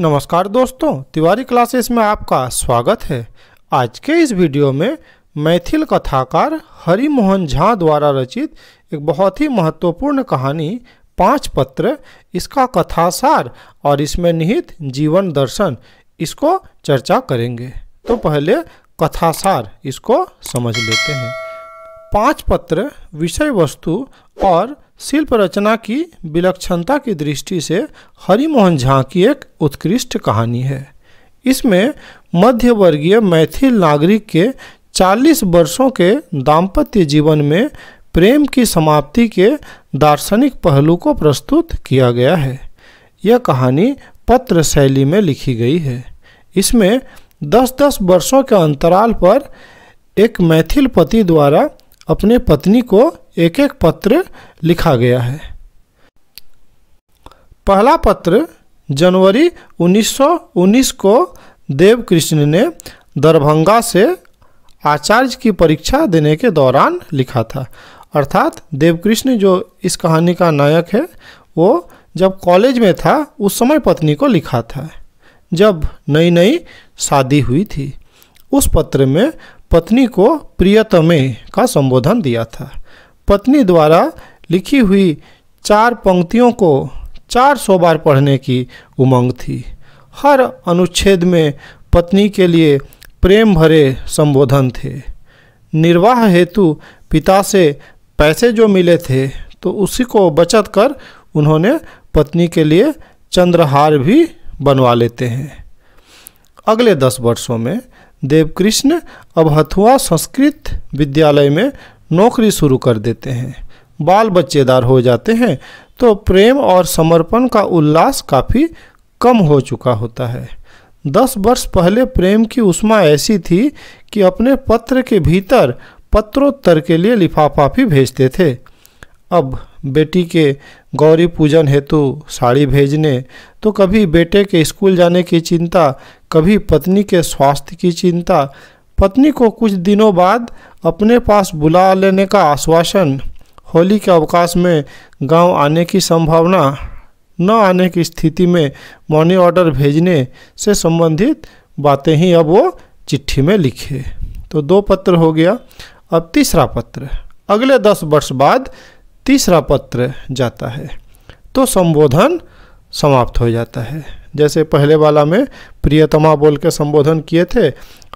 नमस्कार दोस्तों तिवारी क्लासेस में आपका स्वागत है आज के इस वीडियो में मैथिल कथाकार हरिमोहन झा द्वारा रचित एक बहुत ही महत्वपूर्ण कहानी पांच पत्र इसका कथासार और इसमें निहित जीवन दर्शन इसको चर्चा करेंगे तो पहले कथासार इसको समझ लेते हैं पांच पत्र विषय वस्तु और शिल्प रचना की विलक्षणता की दृष्टि से हरिमोहन झा की एक उत्कृष्ट कहानी है इसमें मध्यवर्गीय मैथिल नागरिक के 40 वर्षों के दाम्पत्य जीवन में प्रेम की समाप्ति के दार्शनिक पहलू को प्रस्तुत किया गया है यह कहानी पत्र शैली में लिखी गई है इसमें 10-10 वर्षों के अंतराल पर एक मैथिल पति द्वारा अपने पत्नी को एक एक पत्र लिखा गया है पहला पत्र जनवरी 1919 को देवकृष्ण ने दरभंगा से आचार्य की परीक्षा देने के दौरान लिखा था अर्थात देवकृष्ण जो इस कहानी का नायक है वो जब कॉलेज में था उस समय पत्नी को लिखा था जब नई नई शादी हुई थी उस पत्र में पत्नी को प्रियतमे का संबोधन दिया था पत्नी द्वारा लिखी हुई चार पंक्तियों को चार सौ बार पढ़ने की उमंग थी हर अनुच्छेद में पत्नी के लिए प्रेम भरे संबोधन थे निर्वाह हेतु पिता से पैसे जो मिले थे तो उसी को बचत कर उन्होंने पत्नी के लिए चंद्रहार भी बनवा लेते हैं अगले दस वर्षों में देवकृष्ण अब हथुआ संस्कृत विद्यालय में नौकरी शुरू कर देते हैं बाल बच्चेदार हो जाते हैं तो प्रेम और समर्पण का उल्लास काफ़ी कम हो चुका होता है दस वर्ष पहले प्रेम की उष्मा ऐसी थी कि अपने पत्र के भीतर पत्रोत्तर के लिए लिफाफा भी भेजते थे अब बेटी के गौरी पूजन हेतु साड़ी भेजने तो कभी बेटे के स्कूल जाने की चिंता कभी पत्नी के स्वास्थ्य की चिंता पत्नी को कुछ दिनों बाद अपने पास बुला लेने का आश्वासन होली के अवकाश में गांव आने की संभावना न आने की स्थिति में मनी ऑर्डर भेजने से संबंधित बातें ही अब वो चिट्ठी में लिखे तो दो पत्र हो गया अब तीसरा पत्र अगले दस वर्ष बाद तीसरा पत्र जाता है तो संबोधन समाप्त हो जाता है जैसे पहले वाला में प्रियतमा बोल के संबोधन किए थे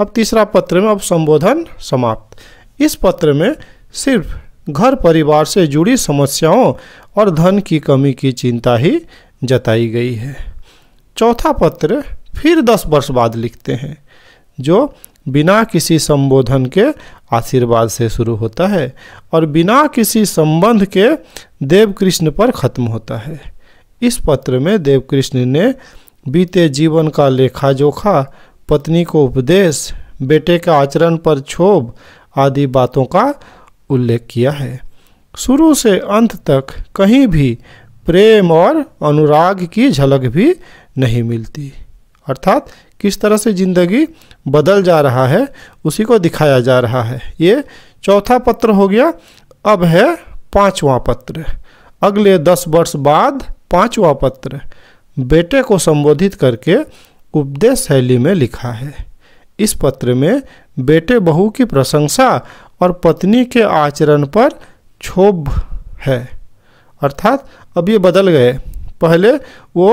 अब तीसरा पत्र में अब संबोधन समाप्त इस पत्र में सिर्फ घर परिवार से जुड़ी समस्याओं और धन की कमी की चिंता ही जताई गई है चौथा पत्र फिर दस वर्ष बाद लिखते हैं जो बिना किसी संबोधन के आशीर्वाद से शुरू होता है और बिना किसी संबंध के देव कृष्ण पर ख़त्म होता है इस पत्र में देव कृष्ण ने बीते जीवन का लेखा जोखा पत्नी को उपदेश बेटे के आचरण पर क्षोभ आदि बातों का उल्लेख किया है शुरू से अंत तक कहीं भी प्रेम और अनुराग की झलक भी नहीं मिलती अर्थात किस तरह से जिंदगी बदल जा रहा है उसी को दिखाया जा रहा है ये चौथा पत्र हो गया अब है पांचवा पत्र अगले दस वर्ष बाद पांचवा पत्र बेटे को संबोधित करके उपदेश शैली में लिखा है इस पत्र में बेटे बहू की प्रशंसा और पत्नी के आचरण पर क्षोभ है अर्थात अब ये बदल गए पहले वो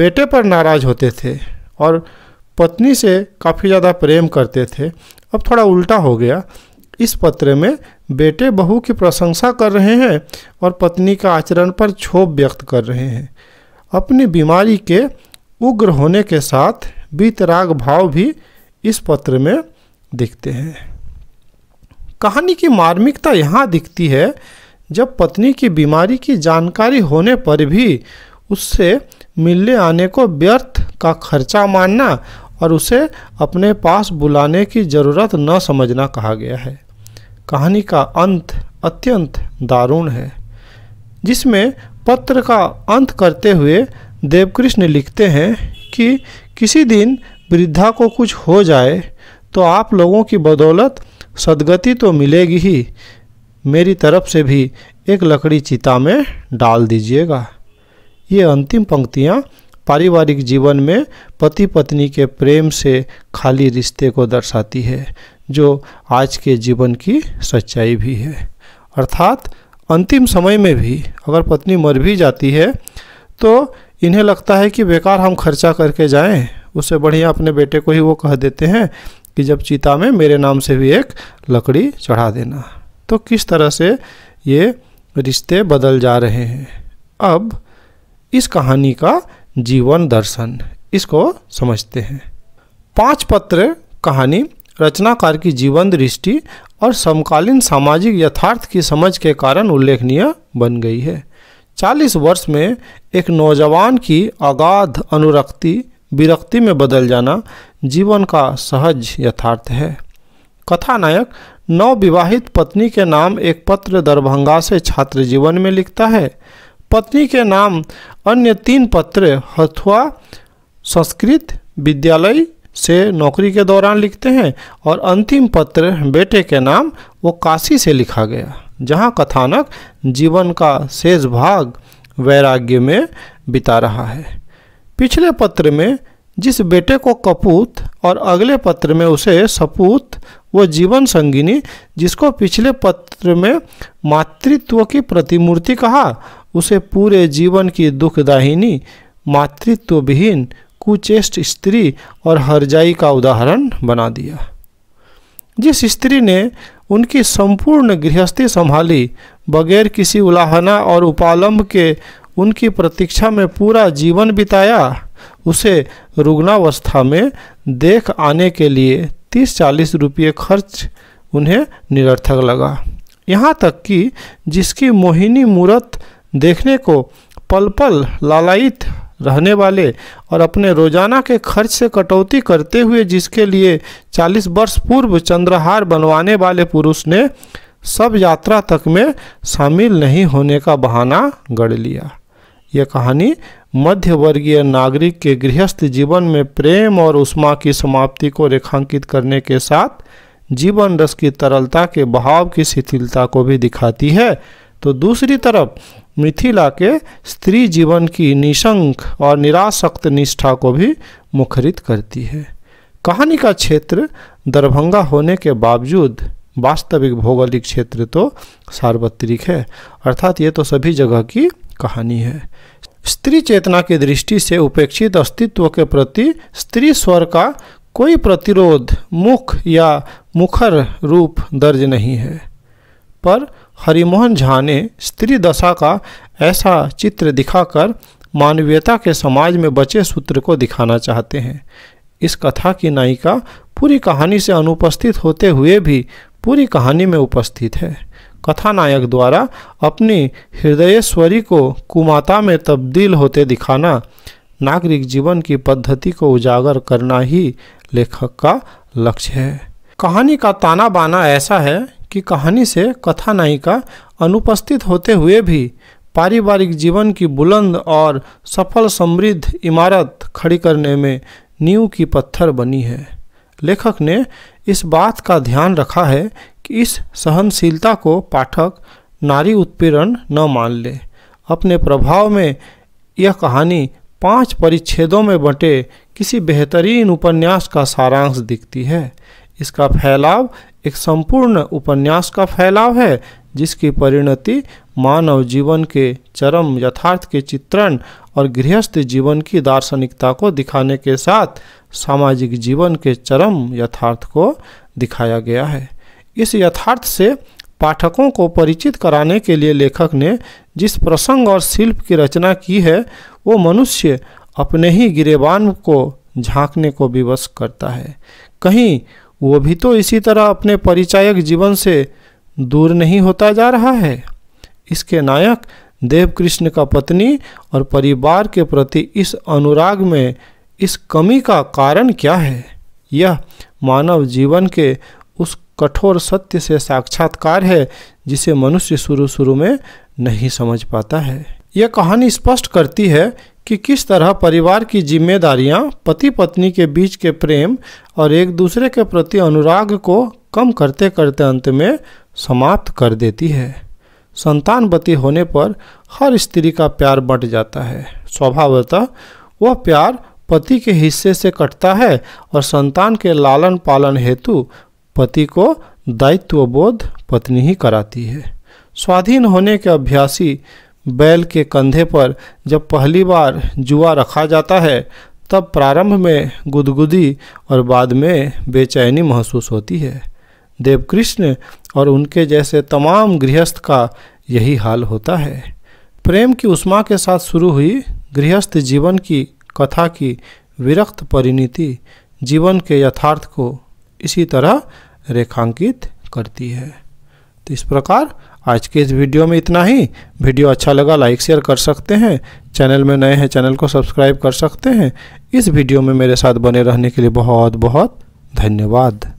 बेटे पर नाराज होते थे और पत्नी से काफ़ी ज़्यादा प्रेम करते थे अब थोड़ा उल्टा हो गया इस पत्र में बेटे बहू की प्रशंसा कर रहे हैं और पत्नी का आचरण पर क्षोभ व्यक्त कर रहे हैं अपनी बीमारी के उग्र होने के साथ बीतराग भाव भी इस पत्र में दिखते हैं कहानी की मार्मिकता यहाँ दिखती है जब पत्नी की बीमारी की जानकारी होने पर भी उससे मिलने आने को व्यर्थ का खर्चा मानना और उसे अपने पास बुलाने की ज़रूरत न समझना कहा गया है कहानी का अंत अत्यंत दारुण है जिसमें पत्र का अंत करते हुए देवकृष्ण लिखते हैं कि किसी दिन वृद्धा को कुछ हो जाए तो आप लोगों की बदौलत सदगति तो मिलेगी ही मेरी तरफ से भी एक लकड़ी चिता में डाल दीजिएगा ये अंतिम पंक्तियाँ पारिवारिक जीवन में पति पत्नी के प्रेम से खाली रिश्ते को दर्शाती है जो आज के जीवन की सच्चाई भी है अर्थात अंतिम समय में भी अगर पत्नी मर भी जाती है तो इन्हें लगता है कि बेकार हम खर्चा करके जाएं उससे बढ़िया अपने बेटे को ही वो कह देते हैं कि जब चिता में मेरे नाम से भी एक लकड़ी चढ़ा देना तो किस तरह से ये रिश्ते बदल जा रहे हैं अब इस कहानी का जीवन दर्शन इसको समझते हैं पांच पत्र कहानी रचनाकार की जीवन दृष्टि और समकालीन सामाजिक यथार्थ की समझ के कारण उल्लेखनीय बन गई है चालीस वर्ष में एक नौजवान की अगाध अनुरक्ति विरक्ति में बदल जाना जीवन का सहज यथार्थ है कथानायक नवविवाहित पत्नी के नाम एक पत्र दरभंगा से छात्र जीवन में लिखता है पत्नी के नाम अन्य तीन पत्र हथुआ संस्कृत विद्यालय से नौकरी के दौरान लिखते हैं और अंतिम पत्र बेटे के नाम वो काशी से लिखा गया जहाँ कथानक जीवन का शेष भाग वैराग्य में बिता रहा है पिछले पत्र में जिस बेटे को कपूत और अगले पत्र में उसे सपूत व जीवन संगिनी जिसको पिछले पत्र में मातृत्व की प्रतिमूर्ति कहा उसे पूरे जीवन की दुखदाहिनी मातृत्वविहीन कुचेष्ट स्त्री और हरजाई का उदाहरण बना दिया जिस स्त्री ने उनकी संपूर्ण गृहस्थी संभाली बगैर किसी उलाहना और उपालंब के उनकी प्रतीक्षा में पूरा जीवन बिताया उसे रुग्णावस्था में देख आने के लिए तीस चालीस रुपये खर्च उन्हें निरर्थक लगा यहाँ तक कि जिसकी मोहिनी मूर्त देखने को पल पल लालायित रहने वाले और अपने रोजाना के खर्च से कटौती करते हुए जिसके लिए 40 वर्ष पूर्व चंद्रहार बनवाने वाले पुरुष ने सब यात्रा तक में शामिल नहीं होने का बहाना गढ़ लिया यह कहानी मध्यवर्गीय नागरिक के गृहस्थ जीवन में प्रेम और उष्मा की समाप्ति को रेखांकित करने के साथ जीवन रस की तरलता के बहाव की शिथिलता को भी दिखाती है तो दूसरी तरफ मिथिला के स्त्री जीवन की निशंक और निराशक्त निष्ठा को भी मुखरित करती है कहानी का क्षेत्र दरभंगा होने के बावजूद वास्तविक भौगोलिक क्षेत्र तो सार्वत्रिक है अर्थात ये तो सभी जगह की कहानी है स्त्री चेतना की दृष्टि से उपेक्षित अस्तित्व के प्रति स्त्री स्वर का कोई प्रतिरोध मुख या मुखर रूप दर्ज नहीं है पर हरिमोहन झा ने स्त्री दशा का ऐसा चित्र दिखाकर मानवीयता के समाज में बचे सूत्र को दिखाना चाहते हैं इस कथा की नायिका पूरी कहानी से अनुपस्थित होते हुए भी पूरी कहानी में उपस्थित है कथानायक द्वारा अपनी हृदयेश्वरी को कुमाता में तब्दील होते दिखाना नागरिक जीवन की पद्धति को उजागर करना ही लेखक का लक्ष्य है कहानी का ताना बाना ऐसा है कि कहानी से कथानायिका अनुपस्थित होते हुए भी पारिवारिक जीवन की बुलंद और सफल समृद्ध इमारत खड़ी करने में नींव की पत्थर बनी है लेखक ने इस बात का ध्यान रखा है कि इस सहनशीलता को पाठक नारी उत्पीड़न न मान ले अपने प्रभाव में यह कहानी पांच परिच्छेदों में बटे किसी बेहतरीन उपन्यास का सारांश दिखती है इसका फैलाव एक संपूर्ण उपन्यास का फैलाव है जिसकी परिणति मानव जीवन के चरम यथार्थ के चित्रण और गृहस्थ जीवन की दार्शनिकता को दिखाने के साथ सामाजिक जीवन के चरम यथार्थ को दिखाया गया है इस यथार्थ से पाठकों को परिचित कराने के लिए लेखक ने जिस प्रसंग और शिल्प की रचना की है वो मनुष्य अपने ही गिरेबान को झांकने को विवश करता है कहीं वो भी तो इसी तरह अपने परिचायक जीवन से दूर नहीं होता जा रहा है इसके नायक देवकृष्ण का पत्नी और परिवार के प्रति इस अनुराग में इस कमी का कारण क्या है यह मानव जीवन के उस कठोर सत्य से साक्षात्कार है जिसे मनुष्य शुरू शुरू में नहीं समझ पाता है यह कहानी स्पष्ट करती है कि किस तरह परिवार की जिम्मेदारियां पति पत्नी के बीच के प्रेम और एक दूसरे के प्रति अनुराग को कम करते करते अंत में समाप्त कर देती है संतानवती होने पर हर स्त्री का प्यार बट जाता है स्वभावतः वह प्यार पति के हिस्से से कटता है और संतान के लालन पालन हेतु पति को दायित्व बोध पत्नी ही कराती है स्वाधीन होने के अभ्यासी बैल के कंधे पर जब पहली बार जुआ रखा जाता है तब प्रारंभ में गुदगुदी और बाद में बेचैनी महसूस होती है देवकृष्ण और उनके जैसे तमाम गृहस्थ का यही हाल होता है प्रेम की उष्मा के साथ शुरू हुई गृहस्थ जीवन की कथा की विरक्त परिणति जीवन के यथार्थ को इसी तरह रेखांकित करती है तो इस प्रकार आज के इस वीडियो में इतना ही वीडियो अच्छा लगा लाइक शेयर कर सकते हैं चैनल में नए हैं चैनल को सब्सक्राइब कर सकते हैं इस वीडियो में मेरे साथ बने रहने के लिए बहुत बहुत धन्यवाद